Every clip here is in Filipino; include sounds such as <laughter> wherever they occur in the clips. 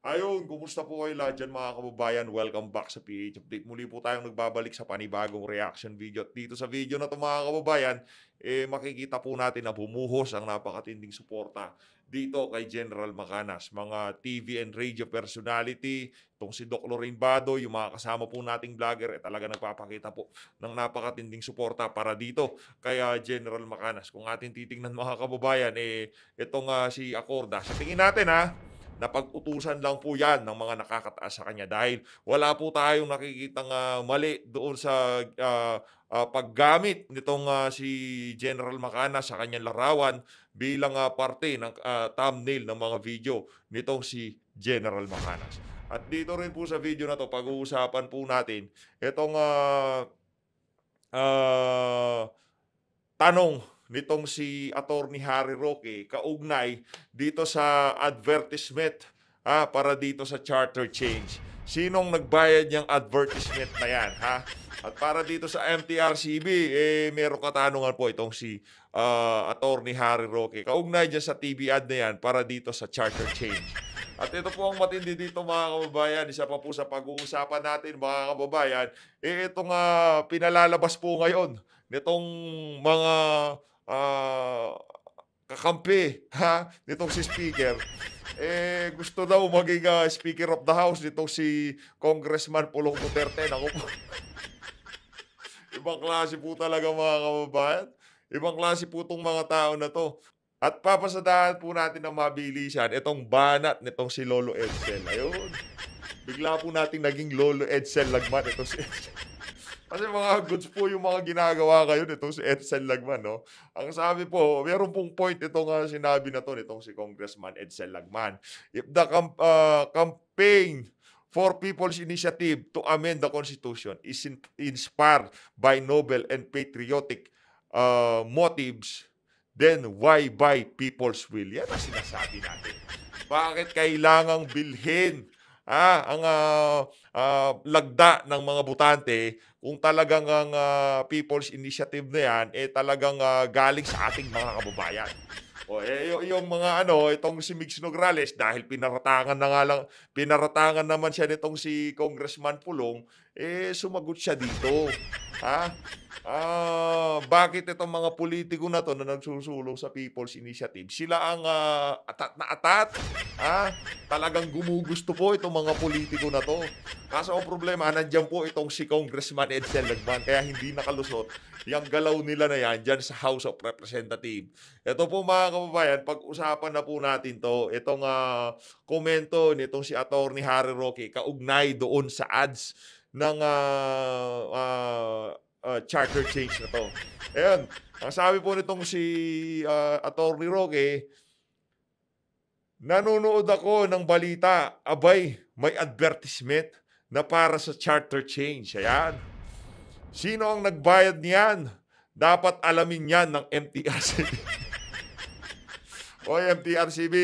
Ayun, kumusta po kayo lahat dyan mga kababayan? Welcome back sa PH Update. Muli po tayong nagbabalik sa panibagong reaction video. At dito sa video na ito mga kababayan, eh, makikita po natin na bumuhos ang napakatinding suporta dito kay General Macanas. Mga TV and radio personality, itong si Doc Lorraine Bado, yung mga kasama po nating vlogger, eh, talaga nagpapakita po ng napakatinding suporta para dito kay uh, General Macanas. Kung atin titingnan mga kababayan, eh, itong uh, si Acorda. Sa tingin natin ha, ah, na pag utusan lang po yan ng mga nakakataas sa kanya dahil wala po tayong nakikitang uh, mali doon sa uh, uh, paggamit nitong uh, si General Macana sa kanyang larawan bilang uh, parte ng uh, thumbnail ng mga video nitong si General Macanas. At dito rin po sa video na to pag-uusapan po natin itong uh, uh, tanong nitong si Attorney Harry Roque kaugnay dito sa advertisement ah, para dito sa charter change. Sinong nagbayad ng advertisement na yan, ha? At para dito sa MTRCB, eh, meron katanungan po itong si uh, ah, Attorney Harry Roque. Kaugnay dyan sa TV ad na yan para dito sa charter change. At ito po ang matindi dito mga kababayan. Isa pa po sa pag-uusapan natin mga kababayan, eh, itong uh, pinalalabas po ngayon nitong mga uh, kakampi ha, nitong si Speaker. <laughs> eh, gusto daw maging uh, Speaker of the House nitong si Congressman Pulong Duterte. Naku po. <laughs> Ibang klase po talaga mga kababayan. Ibang klase po itong mga tao na to. At papasadahan po natin ng mabilisan itong banat nitong si Lolo Edsel. Ayun. Bigla po nating naging Lolo Edsel lagmat ito si Edsel. Kasi mga goods po yung mga ginagawa kayo nitong si Edsel Lagman, no? Ang sabi po, meron pong point ito nga sinabi na to nitong si Congressman Edsel Lagman. If the camp, uh, campaign for people's initiative to amend the Constitution is in- inspired by noble and patriotic uh, motives, then why by people's will? Yan ang sinasabi natin. Bakit kailangang bilhin ah, ang uh, uh, lagda ng mga butante kung talagang ang uh, People's Initiative na yan, eh talagang uh, galing sa ating mga kababayan. O eh, yung mga ano, itong si Mix Nograles, dahil pinaratangan na nga lang, pinaratangan naman siya nitong si Congressman Pulong, eh sumagot siya dito. Ah, Ah, bakit itong mga politiko na to na nagsusulong sa People's Initiative, sila ang ah, atat na atat? Ha? Talagang gumugusto po itong mga politiko na to. Kaso ang problema, nandyan po itong si Congressman Edsel Lagman, kaya hindi nakalusot. Yung galaw nila na yan dyan sa House of Representatives. Ito po mga kababayan, pag-usapan na po natin to, itong ah, komento nitong si Attorney Harry Roque, kaugnay doon sa ads ng uh, uh, uh, charter change na to. Ayan. Ang sabi po nitong si uh, Attorney Roque, nanonood ako ng balita, abay, may advertisement na para sa charter change. Ayan. Sino ang nagbayad niyan? Dapat alamin yan ng MTRCB. <laughs> Oy, MTRCB,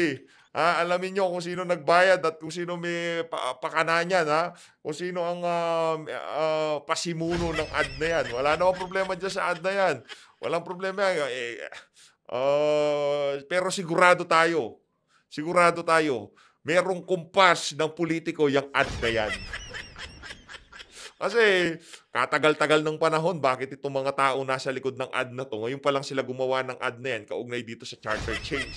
Ha? Alamin nyo kung sino nagbayad at kung sino may pa- pakana niyan. Ha? Kung sino ang uh, uh, pasimuno ng ad na yan. Wala na problema dyan sa ad na yan. Walang problema yan. Eh, uh, pero sigurado tayo. Sigurado tayo. Merong kumpas ng politiko yung ad na yan. Kasi katagal-tagal ng panahon, bakit itong mga tao nasa likod ng ad na to? Ngayon pa lang sila gumawa ng ad na yan, kaugnay dito sa charter change.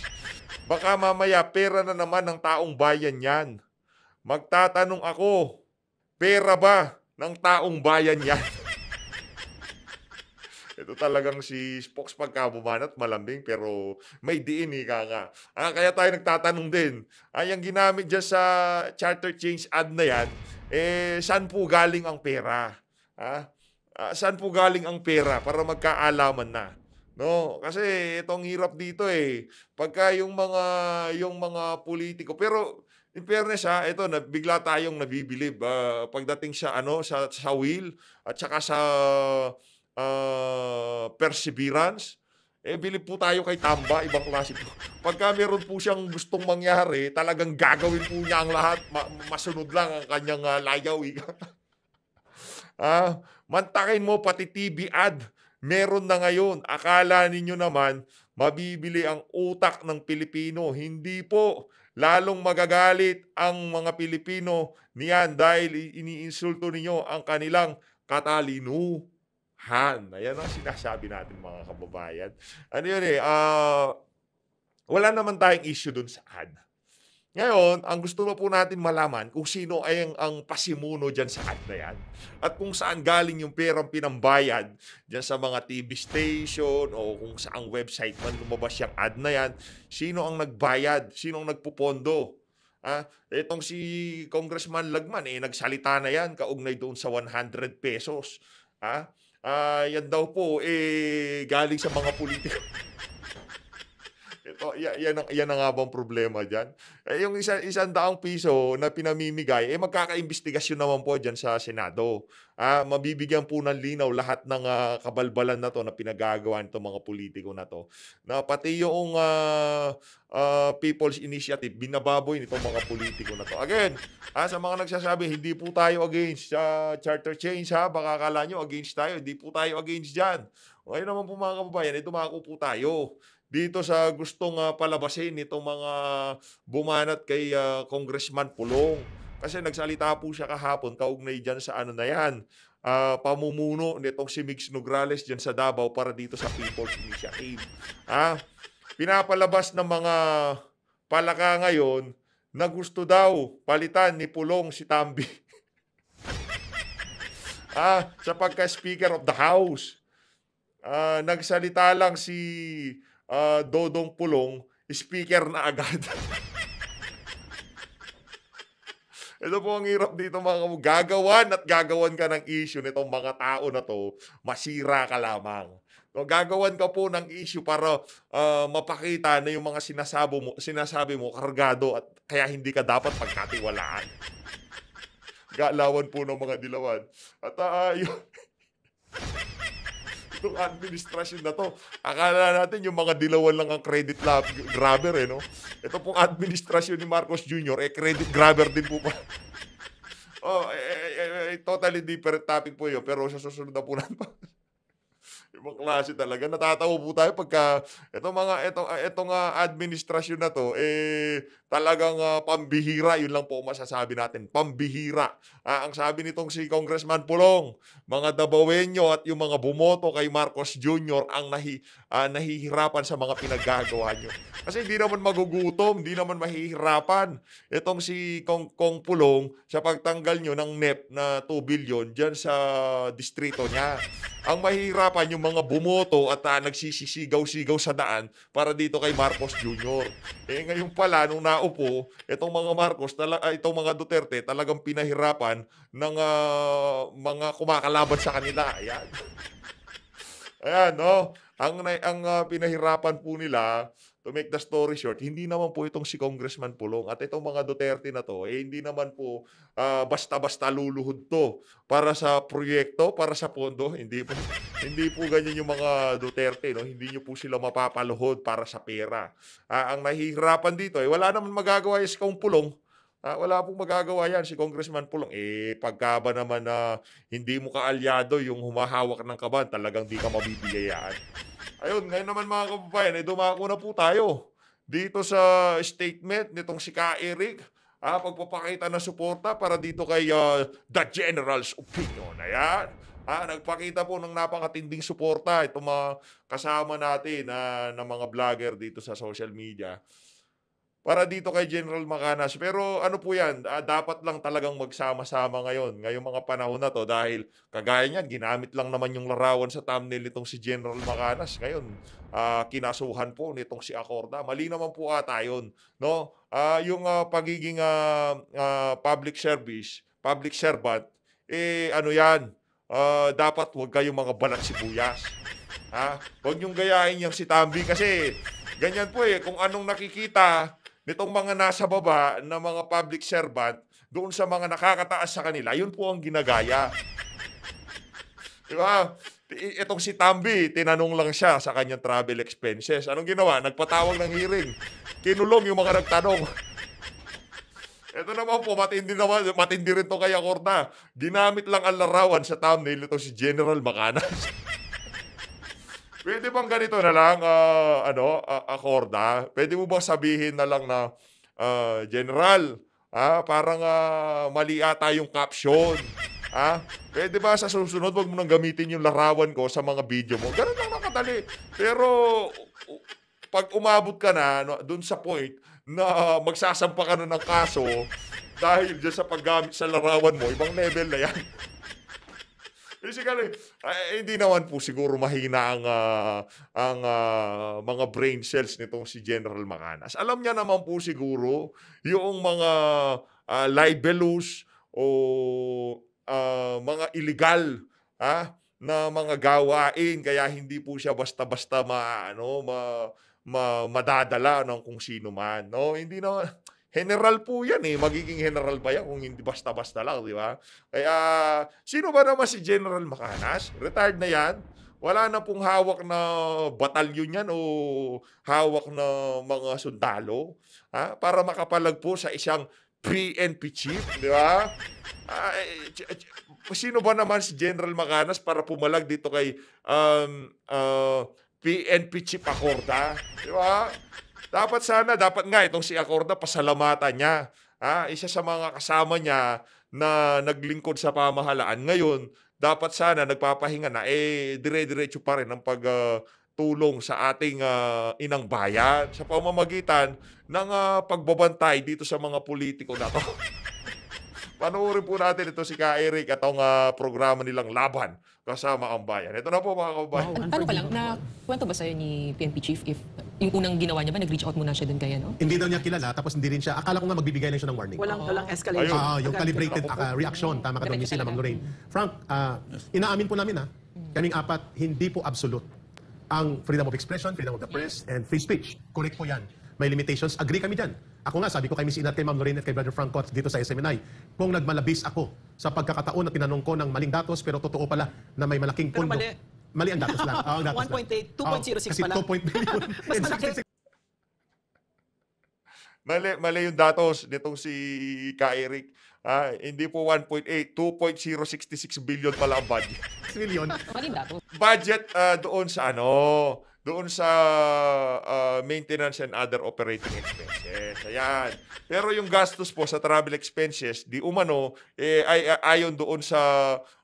Baka mamaya pera na naman ng taong bayan yan. Magtatanong ako, pera ba ng taong bayan yan? <laughs> Ito talagang si Spox pagkabumanat, malambing, pero may diin eh, kaka. Ah, kaya tayo nagtatanong din. Ay, ah, ang ginamit dyan sa charter change ad na yan, eh, saan po galing ang pera? Ah, ah saan po galing ang pera para magkaalaman na? No, kasi itong hirap dito eh. Pagka yung mga yung mga politiko pero in fairness ha, ito na bigla tayong nabibilib uh, ah, pagdating sa ano sa sa will at saka sa uh, perseverance. Eh, bilib po tayo kay Tamba, ibang klase po. <laughs> Pagka meron po siyang gustong mangyari, talagang gagawin po niya ang lahat. Ma- masunod lang ang kanyang uh, layaw. <laughs> ah, mantakin mo pati TV ad meron na ngayon. Akala ninyo naman, mabibili ang utak ng Pilipino. Hindi po. Lalong magagalit ang mga Pilipino niyan dahil iniinsulto ninyo ang kanilang katalinuhan. Ayan ang sinasabi natin mga kababayan. Ano yun eh, uh, wala naman tayong issue dun sa ad ngayon, ang gusto na po natin malaman kung sino ay ang, ang pasimuno dyan sa ad na yan at kung saan galing yung perang pinambayad dyan sa mga TV station o kung saang website man lumabas yung ad na yan, sino ang nagbayad, sino ang nagpupondo. Ah, itong si Congressman Lagman, eh, nagsalita na yan kaugnay doon sa 100 pesos. Ah, ah yan daw po, eh, galing sa mga politiko. <laughs> oh, yan, yan, ang, yan na nga bang problema dyan? Eh, yung isa, isang daang piso na pinamimigay, eh magkakaimbestigasyon naman po dyan sa Senado. Ah, mabibigyan po ng linaw lahat ng uh, kabalbalan na to na pinagagawa nito mga politiko na to. Na pati yung uh, uh, People's Initiative, binababoy nito mga politiko na to. Again, ah, sa mga nagsasabi, hindi po tayo against sa uh, charter change ha, baka kala nyo against tayo, hindi po tayo against dyan. O, naman po mga kababayan, ito eh, tayo dito sa gustong uh, palabasin nitong mga bumanat kay uh, Congressman Pulong. Kasi nagsalita po siya kahapon kaugnay dyan sa ano na yan, uh, pamumuno nitong si Mix Nograles dyan sa Davao para dito sa People's Initiative. Ha? Pinapalabas ng mga palaka ngayon na gusto daw palitan ni Pulong si Tambi. ah, <laughs> sa pagka-Speaker of the House. Ah, nagsalita lang si uh, Dodong Pulong, speaker na agad. <laughs> Ito po ang hirap dito mga kamu. Gagawan at gagawan ka ng issue nitong mga tao na to, masira ka lamang. So, gagawan ka po ng issue para uh, mapakita na yung mga sinasabi mo, sinasabi mo kargado at kaya hindi ka dapat pagkatiwalaan. Galawan po ng mga dilawan. At ah, uh, <laughs> yung, itong administration na to. Akala natin yung mga dilawan lang ang credit lab, grabber eh, no? Ito pong administration ni Marcos Jr., eh credit grabber din po pa. <laughs> oh, eh eh, eh, eh, totally different topic po yun, pero sa susunod na po pa. Ibang klase talaga. Natatawa po tayo pagka itong mga itong ah, itong uh, administrasyon na to eh talagang uh, pambihira, yun lang po masasabi natin. Pambihira. Uh, ang sabi nitong si Congressman Pulong, mga Dabawenyo at yung mga bumoto kay Marcos Jr. ang nahi, uh, nahihirapan sa mga pinaggagawa nyo. Kasi hindi naman magugutom, hindi naman mahihirapan. Itong si Kong, Kong Pulong sa pagtanggal nyo ng NEP na 2 billion dyan sa distrito niya. Ang mahihirapan yung mga mga bumoto at uh, nagsisisigaw-sigaw sa daan para dito kay Marcos Jr. Eh ngayon pala, nung naupo, itong mga Marcos, tala, uh, itong mga Duterte, talagang pinahirapan ng uh, mga kumakalaban sa kanila. Ayan. Ayan, no? Ang, ang uh, pinahirapan po nila to make the story short, hindi naman po itong si Congressman Pulong at itong mga Duterte na to, eh, hindi naman po uh, basta-basta luluhod to para sa proyekto, para sa pondo. Hindi po, <laughs> hindi po ganyan yung mga Duterte. No? Hindi nyo po sila mapapaluhod para sa pera. Uh, ang nahihirapan dito, eh, wala naman magagawa si kung Pulong. Ah, wala pong magagawa yan si Congressman Pulong. Eh, pagka ba naman na uh, hindi mo kaalyado yung humahawak ng kaban, talagang di ka mabibigayaan. Ayun, ngayon naman mga kababayan, ay eh, dumako na po tayo dito sa statement nitong si Ka Eric. Ah, pagpapakita ng suporta para dito kay uh, The General's Opinion. Ayan. Ah, nagpakita po ng napakatinding suporta itong mga kasama natin na, ah, na mga vlogger dito sa social media para dito kay General Macanas. Pero ano po yan, ah, dapat lang talagang magsama-sama ngayon, ngayong mga panahon na to dahil kagaya niyan, ginamit lang naman yung larawan sa thumbnail nitong si General Macanas. Ngayon, uh, kinasuhan po nitong si Acorda. Mali naman po ata yun. No? Uh, yung uh, pagiging uh, uh, public service, public servant, eh ano yan, uh, dapat huwag kayong mga balat sibuyas. Ha? Huwag niyong gayahin yung si Tambi kasi ganyan po eh. Kung anong nakikita, nitong mga nasa baba na mga public servant doon sa mga nakakataas sa kanila, yun po ang ginagaya. Di ba? Itong si Tambi, tinanong lang siya sa kanyang travel expenses. Anong ginawa? Nagpatawag ng hearing. Kinulong yung mga nagtanong. Ito naman po, matindi, naman, matindi rin to kay Akorda. Ginamit lang ang larawan sa thumbnail ito si General Macanas. Pwede bang ganito na lang, uh, ano, uh, ah, akorda? Pwede mo bang sabihin na lang na, uh, General, ah, parang uh, mali ata yung caption. ah, pwede ba sa susunod, wag mo nang gamitin yung larawan ko sa mga video mo? Ganun lang nakadali. Pero, pag umabot ka na, no, dun sa point, na magsasampa ka na ng kaso, dahil dyan sa paggamit sa larawan mo, ibang level na yan. Basically, eh, ay, ano, eh, eh, hindi naman po siguro mahina ang, uh, ang uh, mga brain cells nitong si General Macanas. Alam niya naman po siguro yung mga uh, ah, libelous o uh, mga illegal ha, na mga gawain kaya hindi po siya basta-basta ma, ano, ma, ma, madadala ng kung sino man. No? Hindi naman General po yan eh. Magiging general pa yan kung hindi basta-basta lang, di ba? Kaya, sino ba naman si General Macanas? Retired na yan. Wala na pong hawak na batalyon yan o hawak na mga sundalo ha? para makapalag po sa isang PNP chief, di ba? Ay, sino ba naman si General Macanas para pumalag dito kay um, uh, ah, PNP chief Acorda? Di ba? dapat sana, dapat nga itong si Acorda pasalamatan niya. Ha? Isa sa mga kasama niya na naglingkod sa pamahalaan. Ngayon, dapat sana nagpapahinga na eh dire-diretso pa rin ang pag uh, tulong sa ating uh, inang bayan sa pamamagitan ng uh, pagbabantay dito sa mga politiko na to. <laughs> Panoorin po natin ito si Ka Eric at ang uh, programa nilang Laban kasama ang bayan. Ito na po mga kababayan. Wow, ano ka lang, na kwento ba sa'yo ni PNP Chief if yung unang ginawa niya ba, nag-reach out muna siya din kaya, no? Hindi daw niya kilala, tapos hindi rin siya, akala ko nga magbibigay lang siya ng warning. Walang, walang escalation. Ah, yung calibrated ah, reaction, tama ka doon, Miss Sila, Ma'am Lorraine. Frank, ah, inaamin po namin ha, ah, mm. kaming apat, hindi po absolute ang freedom of expression, freedom of the press, and free speech. Correct po yan. May limitations. Agree kami dyan. Ako nga, sabi ko kay Miss Ina kay Ma'am Lorraine at kay Brother Frank Cots dito sa SMNI, kung nagmalabis ako sa pagkakataon na tinanong ko ng maling datos pero totoo pala na may malaking Pero mali. Mali ang datos lang. Oh, 1.8, 2.06 oh, pa lang. Kasi <laughs> 2.0. Mas malaki. Mali, mali yung datos nitong si Ka Eric. Ah, hindi po 1.8, 2.066 billion pala ang budget. Trillion. Mali datos. Budget ah, doon sa ano, doon sa uh, maintenance and other operating expenses. Ayan. Pero yung gastos po sa travel expenses, di umano, eh, ay, ah, ayon doon sa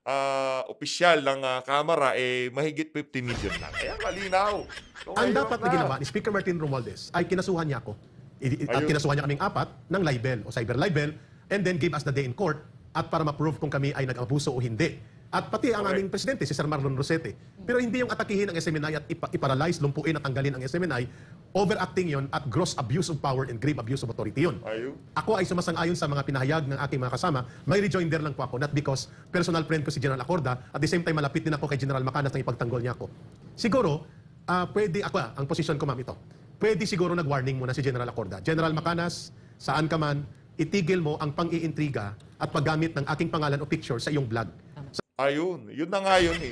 uh, opisyal ng uh, Kamara, eh, mahigit 50 million lang. Kaya malinaw. So, Ang dapat na ginawa ni Speaker Martin Romualdez ay kinasuhan niya ako. I- at kinasuhan niya kaming apat ng libel o cyber libel and then gave us the day in court at para ma-prove kung kami ay nag-abuso o hindi. At pati ang aming presidente, si Sir Marlon Rosete. Pero hindi yung atakihin ang SMNI at ipa- iparalyze, lumpuin at tanggalin ang SMNI. Overacting yon at gross abuse of power and grave abuse of authority yon. Ako ay sumasang-ayon sa mga pinahayag ng aking mga kasama. May rejoinder lang po ako. Not because personal friend ko si General Acorda. At the same time, malapit din ako kay General Macanas nang ipagtanggol niya ako. Siguro, ah, pwede ako, ah, ang posisyon ko ma'am ito. Pwede siguro nag-warning muna si General Acorda. General Macanas, saan ka man, itigil mo ang pang-iintriga at paggamit ng aking pangalan o picture sa iyong blog. Ayun, yun na nga yun eh.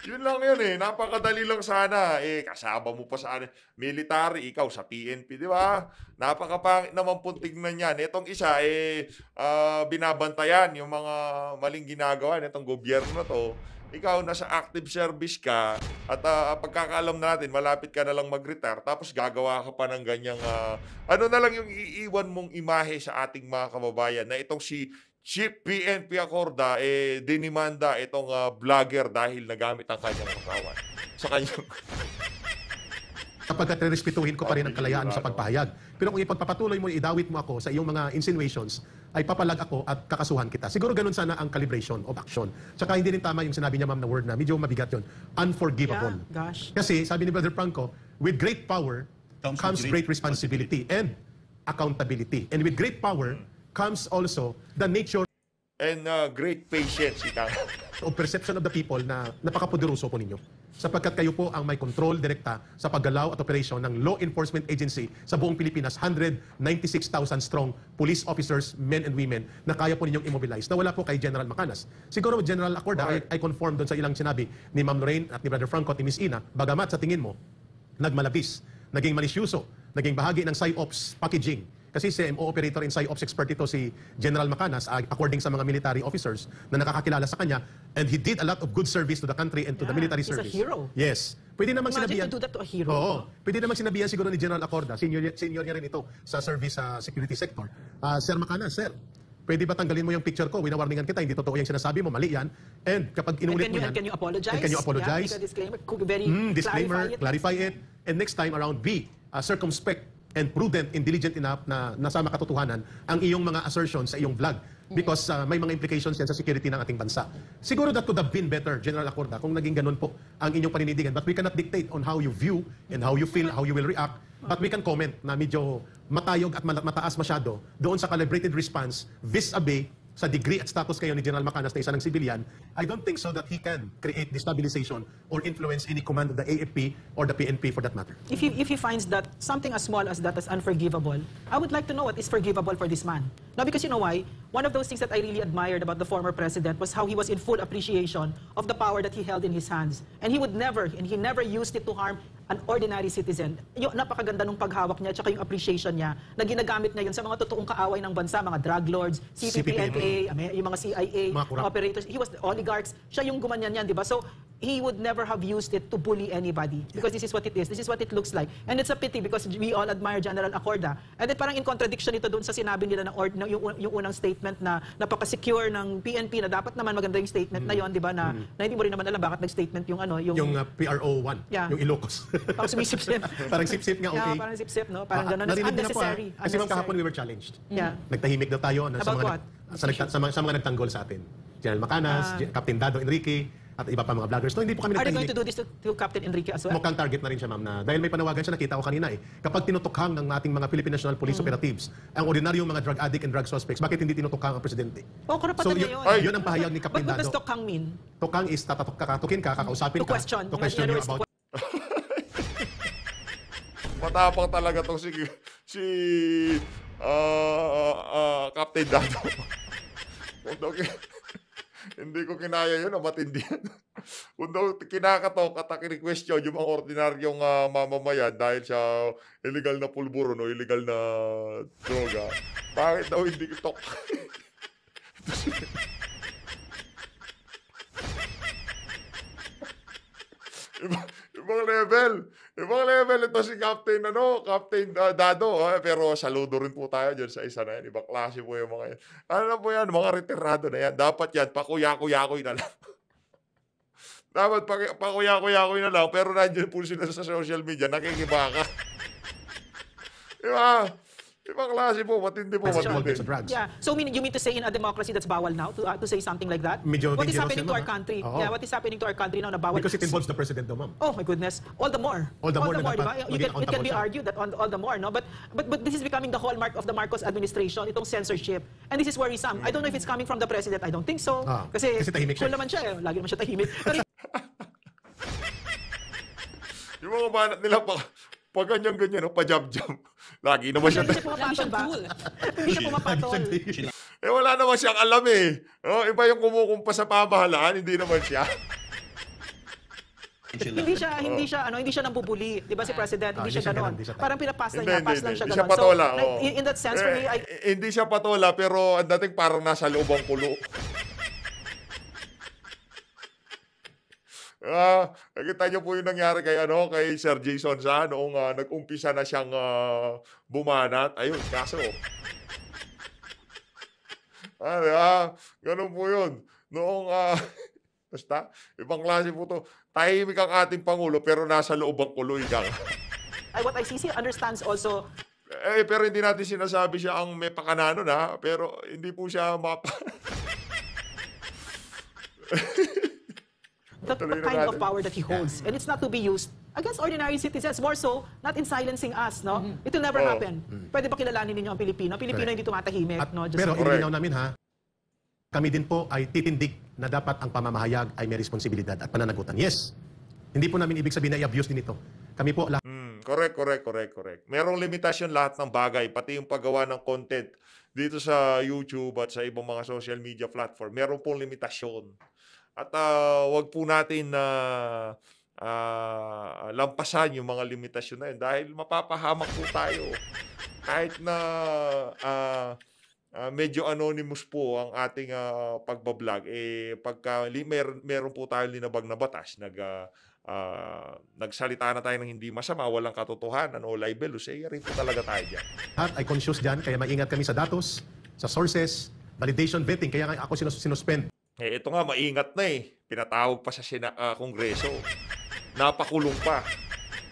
<laughs> yun lang yun eh. Napakadali lang sana. Eh, kasama mo pa sa ano, military, ikaw sa PNP, di ba? Napakapangit naman po tignan yan. Itong isa, eh, uh, binabantayan yung mga maling ginagawa nitong gobyerno to. Ikaw, nasa active service ka at uh, pagkakaalam na natin, malapit ka na lang mag-retire tapos gagawa ka pa ng ganyang, uh, ano na lang yung iiwan mong imahe sa ating mga kababayan na itong si Chief PNP Acorda eh dinimanda itong uh, vlogger dahil nagamit ang kanyang katawan sa kanyang <laughs> kapagkat respetuhin ko pa rin ang kalayaan mo sa pagpahayag. Pero kung ipagpapatuloy mo, idawit mo ako sa iyong mga insinuations, ay papalag ako at kakasuhan kita. Siguro ganun sana ang calibration of action. Tsaka hindi rin tama yung sinabi niya, ma'am, na word na medyo mabigat yun. Unforgivable. Yeah, gosh. Kasi sabi ni Brother Franco, with great power comes, comes great, responsibility, responsibility and accountability. And with great power, hmm comes also the nature And uh, great patience, ikaw. <laughs> o perception of the people na napakapoderoso po ninyo. Sapagkat kayo po ang may control direkta sa paggalaw at operasyon ng law enforcement agency sa buong Pilipinas, 196,000 strong police officers, men and women, na kaya po ninyong immobilize, na wala po kay General Macanas. Siguro, General Acorda, Alright. I, I conform doon sa ilang sinabi ni Ma'am Lorraine at ni Brother Franco at ni Miss Ina, bagamat sa tingin mo, nagmalabis, naging malisyoso, naging bahagi ng PSYOPs packaging, kasi si MO operator in PSYOPS expert ito si General Macanas ah, according sa mga military officers na nakakakilala sa kanya and he did a lot of good service to the country and to yeah, the military he's service. He's a hero. Yes. Pwede namang Imagine sinabihan. to do that to a hero. Oo. Pwede namang sinabihan siguro ni General Acorda, senior, senior niya rin ito sa service sa uh, security sector. Uh, sir Macanas, sir, pwede ba tanggalin mo yung picture ko? Winawarningan kita, hindi totoo yung sinasabi mo, mali yan. And kapag inulit mo yan... can you apologize? And can you apologize? Yeah, disclaimer, could be very mm, disclaimer, clarify it. clarify it. And next time around, be uh, ah, circumspect and prudent and diligent enough na nasama katotohanan ang iyong mga assertions sa iyong vlog because uh, may mga implications yan sa security ng ating bansa. Siguro that could have been better, General Acorda, kung naging ganun po ang inyong paninindigan. But we cannot dictate on how you view and how you feel, how you will react. But we can comment na medyo matayog at mataas masyado doon sa calibrated response vis-a-vis sa degree at status kayo ni General Macanas na isa ng civilian, I don't think so that he can create destabilization or influence any command of the AFP or the PNP for that matter. If he, if he finds that something as small as that is unforgivable, I would like to know what is forgivable for this man. Now, because you know why? One of those things that I really admired about the former president was how he was in full appreciation of the power that he held in his hands. And he would never, and he never used it to harm an ordinary citizen. Yung napakaganda ng paghawak niya at yung appreciation niya na ginagamit niya yun sa mga totoong kaaway ng bansa, mga drug lords, CPP, CPP NPA, yung mga CIA, mga operators. He was the oligarchs. Siya yung gumanyan yan, di ba? So, he would never have used it to bully anybody. Because this is what it is. This is what it looks like. And it's a pity because we all admire General Acorda. And then parang in contradiction ito doon sa sinabi nila na, or, na yung, yung unang statement na napaka-secure ng PNP na dapat naman maganda yung statement mm. na mm-hmm. yon, di ba? Na, mm. na hindi mo rin naman alam bakit nag-statement yung ano, yung... Yung uh, PRO1, yeah. yung Ilocos. <laughs> parang sumisip-sip. <laughs> parang sip-sip nga, okay. Yeah, parang sip-sip, no? Parang ah, ganun. It's unnecessary. Po, ah. Kasi ma'am, kahapon we were challenged. Yeah. Nagtahimik na tayo. Na, ano, About sa mga, what? Sa, sa, mga, sa mga nagtanggol sa atin. General Macanas, uh, Captain Dado Enrique, at iba pa mga vloggers. No, hindi po kami Are you going to do this to, to Captain Enrique as well? Mukhang target na rin siya, ma'am. Na, dahil may panawagan siya, nakita ko kanina eh. Kapag tinutukhang ng ating mga Philippine National Police mm. operatives, ang ordinaryong mga drug addict and drug suspects, bakit hindi tinutukhang ang presidente? Oo, oh, karapatan so, yun, niya yun. yun ang pahayag ni Captain Dado. what does tukang mean? Tukang is tatatok ka, tukin ka, kakausapin to ka. Question. To question. You about... Matapang talaga tong si, si uh, uh, Captain Dato. okay. <laughs> hindi ko kinaya yun, ang matindi. <laughs> Kung daw kinakatok at request yun, yung mga ordinaryong uh, mamamayan dahil sa illegal na pulburo, no, illegal na droga, <laughs> bakit daw hindi ko tok? Ibang <laughs> level. Ibang level ito si Captain, ano, Captain uh, Dado. Eh, pero saludo rin po tayo dyan sa isa na yan. Ibang klase po yung mga yan. Ano na po yan, mga retirado na yan. Dapat yan, pakuya-kuya-kuy na lang. <laughs> Dapat pakuya-kuya-kuy na lang. Pero nandiyan po sila sa social media, nakikibaka. <laughs> diba? Ibang klase po, matindi po, matindi. drugs. Yeah. So mean, you mean to say in a democracy that's bawal now to, uh, to say something like that? Medyo what is happening to our country? Oo. Yeah, what is happening to our country now na bawal? Because it involves the president daw, ma'am. Oh my goodness. All the more. All the more na dapat diba? You can, it can be argued that on, all the more, no? But, but, but this is becoming the hallmark of the Marcos administration, itong censorship. And this is worrisome. I don't know if it's coming from the president. I don't think so. Ah. Kasi, Kasi tahimik siya. cool naman siya. Eh. Lagi naman siya tahimik. <laughs> Pero Yung mga banat nila pa, pag ganyan-ganyan, oh, pa jab jab <laughs> Lagi naman siya. Lagi siya <laughs> pumapatol ba? Lagi siya pumapatol. Eh, wala naman siyang alam eh. No, oh, iba yung kumukumpas sa pabahalaan hindi naman siya. <laughs> hindi siya oh. hindi siya ano hindi siya nambubuli 'di ba si ah, president hindi siya ganoon parang pinapasa niya pass lang siya ganoon so in, that sense for me eh, I... Eh, hindi siya patola pero ang dating parang nasa loob ang kulo Ah, nakita niyo po yung nangyari kay ano kay Sir Jason sa noong ah, nag-umpisa na siyang ah, bumanat. Ayun, kaso. ah, di ba? ganun po 'yun. Noong ah, <laughs> basta ibang klase po 'to. Tahimik ang ating pangulo pero nasa loob ang kuloy ka. I, what I see understands also eh, pero hindi natin sinasabi siya ang may pakananon ha, pero hindi po siya mapa <laughs> the, kind of power that he holds. And it's not to be used against ordinary citizens. More so, not in silencing us, no? Mm-hmm. It will never oh. happen. Mm-hmm. Pwede ba kilalanin ninyo ang Pilipino? Pilipino Correct. hindi tumatahimik, At, no? Just pero ilinaw namin, ha? Kami din po ay titindig na dapat ang pamamahayag ay may responsibilidad at pananagutan. Yes, hindi po namin ibig sabihin na i-abuse din ito. Kami po lahat... Mm, correct, correct, correct, correct. Merong limitasyon lahat ng bagay, pati yung paggawa ng content dito sa YouTube at sa ibang mga social media platform. Meron pong limitasyon. At uh, wag po natin na uh, uh, lampasan yung mga limitasyon na yun dahil mapapahamak po tayo. Kahit na uh, uh, medyo anonymous po ang ating uh, pagbablog, eh pagka mer- meron po tayong linabag na batas, nag, uh, uh, nagsalita na tayo ng hindi masama, walang katotohanan o libelous, eh rin po talaga tayo dyan. At ay conscious dyan, kaya maingat kami sa datos, sa sources, validation vetting, kaya nga ako sinus- sinuspend eh, ito nga, maingat na eh. Pinatawag pa sa Sina- ah, Kongreso. Napakulong pa.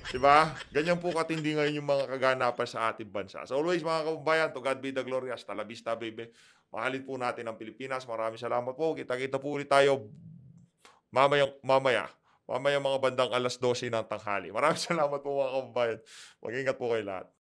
Diba? Ganyan po katindi ngayon yung mga kaganapan sa ating bansa. So always, mga kababayan, to God be the glory. Hasta la vista, baby. Mahalin po natin ang Pilipinas. Maraming salamat po. Kita-kita po ulit tayo mamaya, mamaya. Mamaya mga bandang alas 12 ng tanghali. Maraming <laughs> salamat po mga kababayan. Mag-ingat po kayo lahat.